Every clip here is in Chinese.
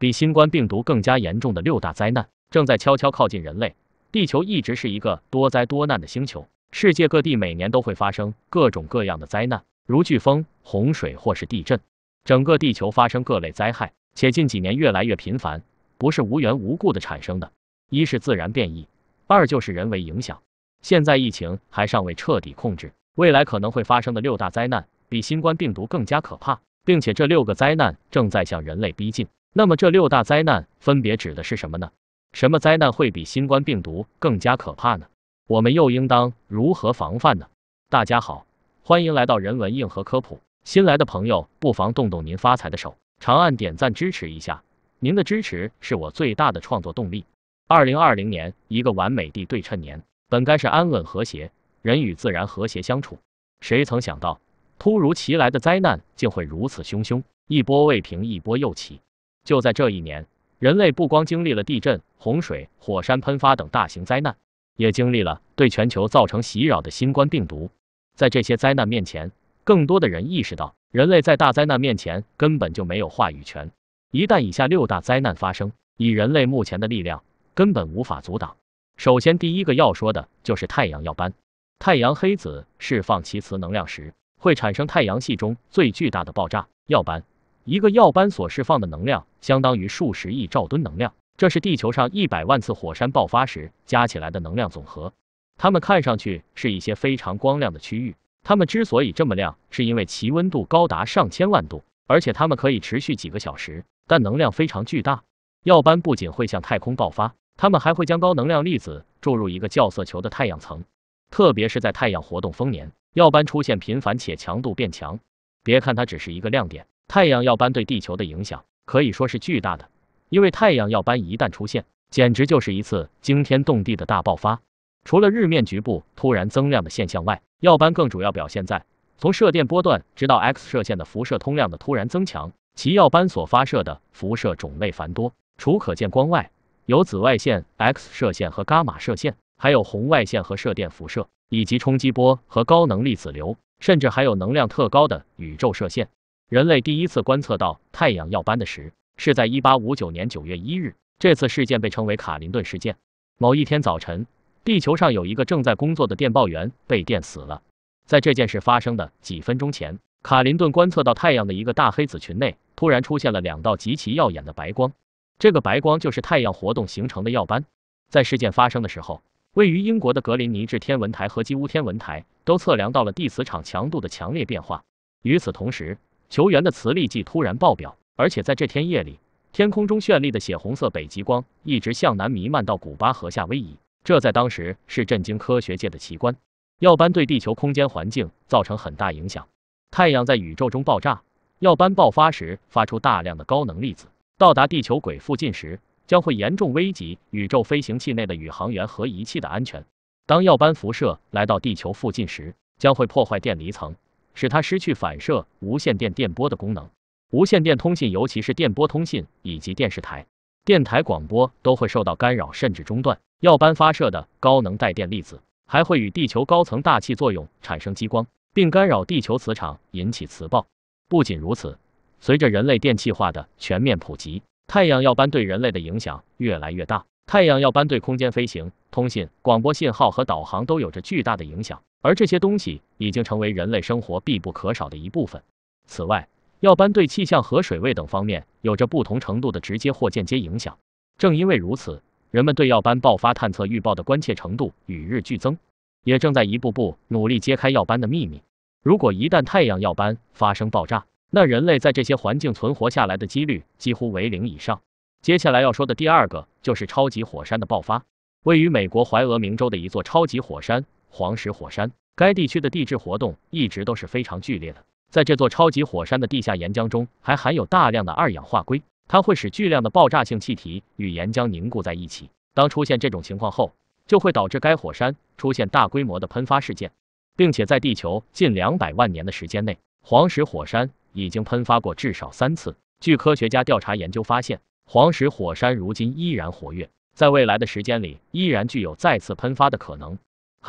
比新冠病毒更加严重的六大灾难正在悄悄靠近人类。地球一直是一个多灾多难的星球，世界各地每年都会发生各种各样的灾难，如飓风、洪水或是地震。整个地球发生各类灾害，且近几年越来越频繁，不是无缘无故的产生的。一是自然变异，二就是人为影响。现在疫情还尚未彻底控制，未来可能会发生的六大灾难比新冠病毒更加可怕，并且这六个灾难正在向人类逼近。那么这六大灾难分别指的是什么呢？什么灾难会比新冠病毒更加可怕呢？我们又应当如何防范呢？大家好，欢迎来到人文硬核科普。新来的朋友不妨动动您发财的手，长按点赞支持一下，您的支持是我最大的创作动力。二零二零年，一个完美的对称年，本该是安稳和谐，人与自然和谐相处。谁曾想到，突如其来的灾难竟会如此汹汹，一波未平，一波又起。就在这一年，人类不光经历了地震、洪水、火山喷发等大型灾难，也经历了对全球造成袭扰的新冠病毒。在这些灾难面前，更多的人意识到，人类在大灾难面前根本就没有话语权。一旦以下六大灾难发生，以人类目前的力量，根本无法阻挡。首先，第一个要说的就是太阳耀斑。太阳黑子释放其磁能量时，会产生太阳系中最巨大的爆炸——耀斑。一个耀斑所释放的能量相当于数十亿兆吨能量，这是地球上一百万次火山爆发时加起来的能量总和。它们看上去是一些非常光亮的区域，它们之所以这么亮，是因为其温度高达上千万度，而且它们可以持续几个小时，但能量非常巨大。耀斑不仅会向太空爆发，它们还会将高能量粒子注入一个叫色球的太阳层，特别是在太阳活动丰年，耀斑出现频繁且强度变强。别看它只是一个亮点。太阳耀斑对地球的影响可以说是巨大的，因为太阳耀斑一旦出现，简直就是一次惊天动地的大爆发。除了日面局部突然增亮的现象外，耀斑更主要表现在从射电波段直到 X 射线的辐射通量的突然增强。其耀斑所发射的辐射种类繁多，除可见光外，有紫外线、X 射线和伽马射线，还有红外线和射电辐射，以及冲击波和高能粒子流，甚至还有能量特高的宇宙射线。人类第一次观测到太阳耀斑的时，是在1859年9月1日。这次事件被称为卡林顿事件。某一天早晨，地球上有一个正在工作的电报员被电死了。在这件事发生的几分钟前，卡林顿观测到太阳的一个大黑子群内突然出现了两道极其耀眼的白光。这个白光就是太阳活动形成的耀斑。在事件发生的时候，位于英国的格林尼治天文台和基乌天文台都测量到了地磁场强度的强烈变化。与此同时，球员的磁力计突然爆表，而且在这天夜里，天空中绚丽的血红色北极光一直向南弥漫到古巴和夏威夷，这在当时是震惊科学界的奇观。耀斑对地球空间环境造成很大影响。太阳在宇宙中爆炸，耀斑爆发时发出大量的高能粒子，到达地球轨附近时将会严重危及宇宙飞行器内的宇航员和仪器的安全。当耀斑辐射来到地球附近时，将会破坏电离层。使它失去反射无线电电波的功能，无线电通信，尤其是电波通信以及电视台、电台广播都会受到干扰甚至中断。耀斑发射的高能带电粒子还会与地球高层大气作用产生激光，并干扰地球磁场，引起磁暴。不仅如此，随着人类电气化的全面普及，太阳耀斑对人类的影响越来越大。太阳耀斑对空间飞行、通信、广播信号和导航都有着巨大的影响。而这些东西已经成为人类生活必不可少的一部分。此外，耀斑对气象和水位等方面有着不同程度的直接或间接影响。正因为如此，人们对耀斑爆发探测预报的关切程度与日俱增，也正在一步步努力揭开耀斑的秘密。如果一旦太阳耀斑发生爆炸，那人类在这些环境存活下来的几率几乎为零以上。接下来要说的第二个就是超级火山的爆发，位于美国怀俄明州的一座超级火山。黄石火山，该地区的地质活动一直都是非常剧烈的。在这座超级火山的地下岩浆中还含有大量的二氧化硅，它会使巨量的爆炸性气体与岩浆凝固在一起。当出现这种情况后，就会导致该火山出现大规模的喷发事件，并且在地球近两百万年的时间内，黄石火山已经喷发过至少三次。据科学家调查研究发现，黄石火山如今依然活跃，在未来的时间里依然具有再次喷发的可能。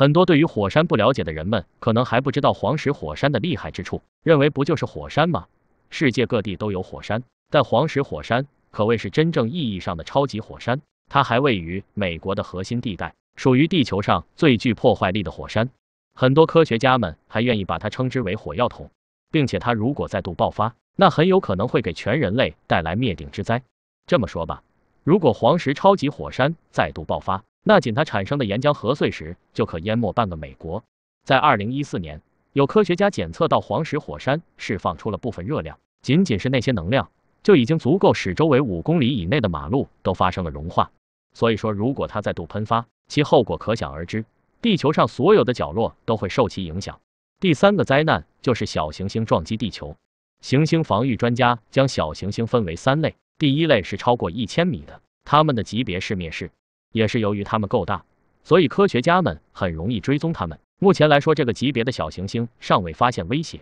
很多对于火山不了解的人们，可能还不知道黄石火山的厉害之处，认为不就是火山吗？世界各地都有火山，但黄石火山可谓是真正意义上的超级火山。它还位于美国的核心地带，属于地球上最具破坏力的火山。很多科学家们还愿意把它称之为“火药桶”，并且它如果再度爆发，那很有可能会给全人类带来灭顶之灾。这么说吧，如果黄石超级火山再度爆发，那仅它产生的岩浆和碎石就可淹没半个美国。在二零一四年，有科学家检测到黄石火山释放出了部分热量，仅仅是那些能量就已经足够使周围五公里以内的马路都发生了融化。所以说，如果它再度喷发，其后果可想而知，地球上所有的角落都会受其影响。第三个灾难就是小行星撞击地球。行星防御专家将小行星分为三类，第一类是超过一千米的，它们的级别是灭世。也是由于它们够大，所以科学家们很容易追踪它们。目前来说，这个级别的小行星尚未发现威胁。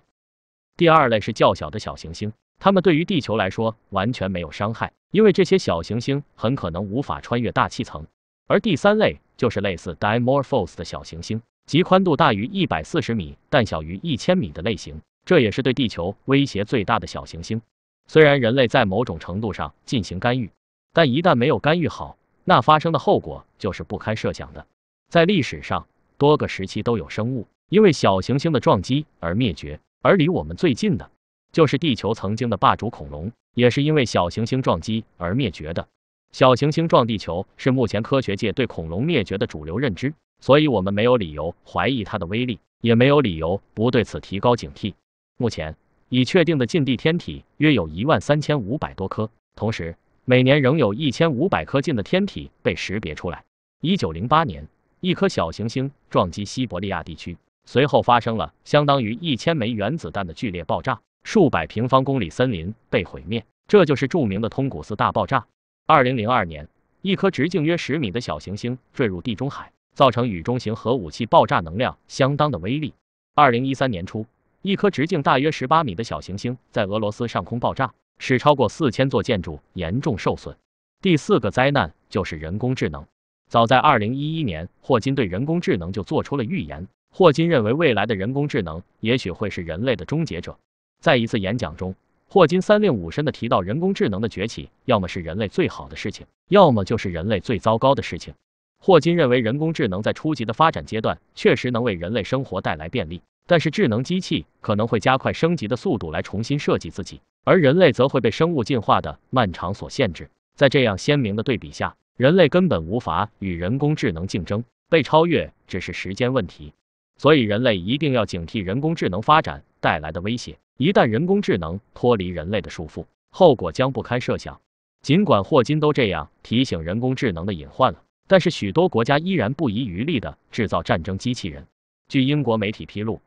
第二类是较小的小行星，它们对于地球来说完全没有伤害，因为这些小行星很可能无法穿越大气层。而第三类就是类似 Dimorphos 的小行星，即宽度大于一百四十米但小于一千米的类型，这也是对地球威胁最大的小行星。虽然人类在某种程度上进行干预，但一旦没有干预好，那发生的后果就是不堪设想的。在历史上，多个时期都有生物因为小行星的撞击而灭绝，而离我们最近的就是地球曾经的霸主恐龙，也是因为小行星撞击而灭绝的。小行星撞地球是目前科学界对恐龙灭绝的主流认知，所以我们没有理由怀疑它的威力，也没有理由不对此提高警惕。目前已确定的近地天体约有一万三千五百多颗，同时。每年仍有一千五百颗近的天体被识别出来。一九零八年，一颗小行星撞击西伯利亚地区，随后发生了相当于一千枚原子弹的剧烈爆炸，数百平方公里森林被毁灭。这就是著名的通古斯大爆炸。二零零二年，一颗直径约十米的小行星坠入地中海，造成与中型核武器爆炸能量相当的威力。二零一三年初，一颗直径大约十八米的小行星在俄罗斯上空爆炸。使超过四千座建筑严重受损。第四个灾难就是人工智能。早在二零一一年，霍金对人工智能就做出了预言。霍金认为，未来的人工智能也许会是人类的终结者。在一次演讲中，霍金三令五申的提到，人工智能的崛起要么是人类最好的事情，要么就是人类最糟糕的事情。霍金认为，人工智能在初级的发展阶段确实能为人类生活带来便利，但是智能机器可能会加快升级的速度来重新设计自己。而人类则会被生物进化的漫长所限制，在这样鲜明的对比下，人类根本无法与人工智能竞争，被超越只是时间问题。所以，人类一定要警惕人工智能发展带来的威胁。一旦人工智能脱离人类的束缚，后果将不堪设想。尽管霍金都这样提醒人工智能的隐患了，但是许多国家依然不遗余力地制造战争机器人。据英国媒体披露。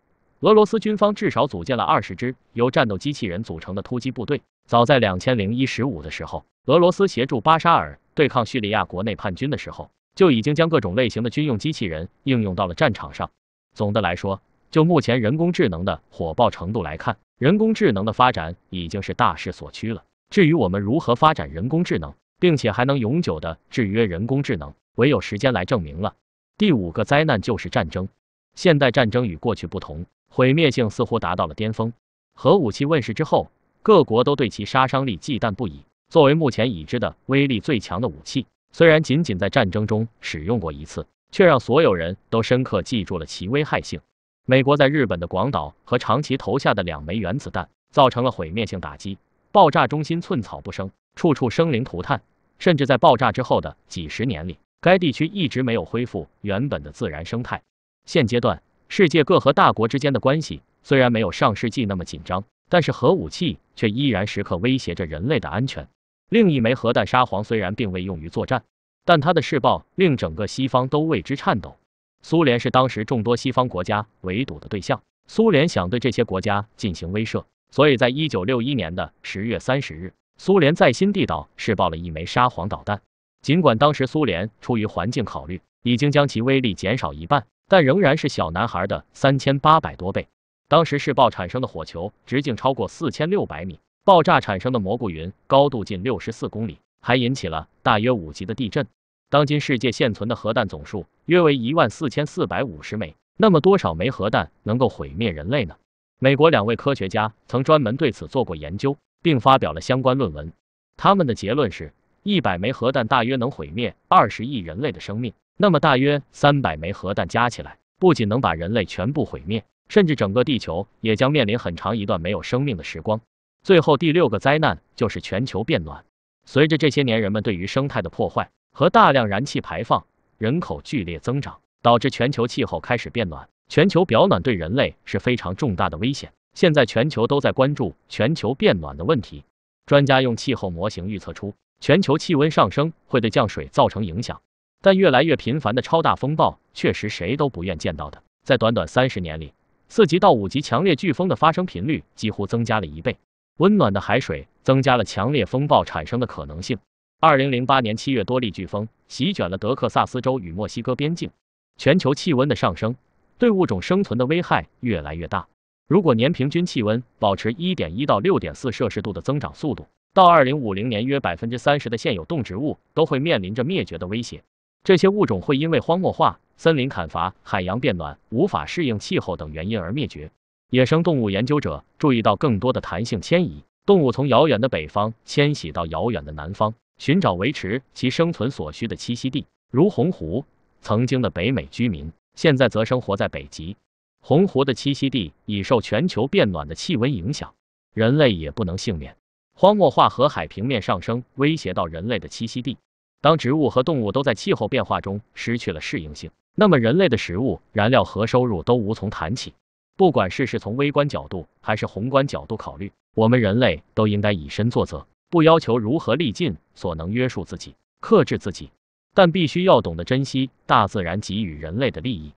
俄罗斯军方至少组建了二十支由战斗机器人组成的突击部队。早在两千零一十五的时候，俄罗斯协助巴沙尔对抗叙利亚国内叛军的时候，就已经将各种类型的军用机器人应用到了战场上。总的来说，就目前人工智能的火爆程度来看，人工智能的发展已经是大势所趋了。至于我们如何发展人工智能，并且还能永久的制约人工智能，唯有时间来证明了。第五个灾难就是战争。现代战争与过去不同。毁灭性似乎达到了巅峰。核武器问世之后，各国都对其杀伤力忌惮不已。作为目前已知的威力最强的武器，虽然仅仅在战争中使用过一次，却让所有人都深刻记住了其危害性。美国在日本的广岛和长崎投下的两枚原子弹，造成了毁灭性打击，爆炸中心寸草不生，处处生灵涂炭，甚至在爆炸之后的几十年里，该地区一直没有恢复原本的自然生态。现阶段。世界各核大国之间的关系虽然没有上世纪那么紧张，但是核武器却依然时刻威胁着人类的安全。另一枚核弹“沙皇”虽然并未用于作战，但它的试爆令整个西方都为之颤抖。苏联是当时众多西方国家围堵的对象，苏联想对这些国家进行威慑，所以在一九六一年的十月三十日，苏联在新地岛试爆了一枚“沙皇”导弹。尽管当时苏联出于环境考虑，已经将其威力减少一半。但仍然是小男孩的三千八百多倍。当时试爆产生的火球直径超过四千六百米，爆炸产生的蘑菇云高度近六十四公里，还引起了大约五级的地震。当今世界现存的核弹总数约为一万四千四百五十枚。那么多少枚核弹能够毁灭人类呢？美国两位科学家曾专门对此做过研究，并发表了相关论文。他们的结论是，一百枚核弹大约能毁灭二十亿人类的生命。那么，大约三百枚核弹加起来，不仅能把人类全部毁灭，甚至整个地球也将面临很长一段没有生命的时光。最后，第六个灾难就是全球变暖。随着这些年人们对于生态的破坏和大量燃气排放，人口剧烈增长，导致全球气候开始变暖。全球表暖对人类是非常重大的危险。现在全球都在关注全球变暖的问题。专家用气候模型预测出，全球气温上升会对降水造成影响。但越来越频繁的超大风暴确实谁都不愿见到的。在短短三十年里，四级到五级强烈飓风的发生频率几乎增加了一倍。温暖的海水增加了强烈风暴产生的可能性。二零零八年七月，多利飓风席卷了德克萨斯州与墨西哥边境。全球气温的上升对物种生存的危害越来越大。如果年平均气温保持一点一到六点四摄氏度的增长速度，到二零五零年，约百分之三十的现有动植物都会面临着灭绝的威胁。这些物种会因为荒漠化、森林砍伐、海洋变暖、无法适应气候等原因而灭绝。野生动物研究者注意到更多的弹性迁移，动物从遥远的北方迁徙到遥远的南方，寻找维持其生存所需的栖息地。如红狐，曾经的北美居民，现在则生活在北极。红狐的栖息地已受全球变暖的气温影响，人类也不能幸免。荒漠化和海平面上升威胁到人类的栖息地。当植物和动物都在气候变化中失去了适应性，那么人类的食物、燃料和收入都无从谈起。不管是是从微观角度还是宏观角度考虑，我们人类都应该以身作则，不要求如何力尽所能约束自己、克制自己，但必须要懂得珍惜大自然给予人类的利益，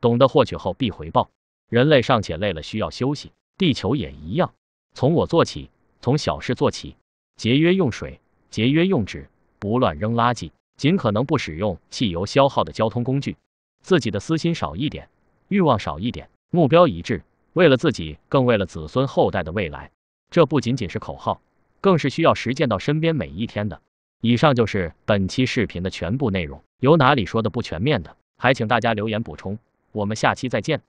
懂得获取后必回报。人类尚且累了需要休息，地球也一样。从我做起，从小事做起，节约用水，节约用纸。不乱扔垃圾，尽可能不使用汽油消耗的交通工具，自己的私心少一点，欲望少一点，目标一致，为了自己，更为了子孙后代的未来。这不仅仅是口号，更是需要实践到身边每一天的。以上就是本期视频的全部内容，有哪里说的不全面的，还请大家留言补充。我们下期再见。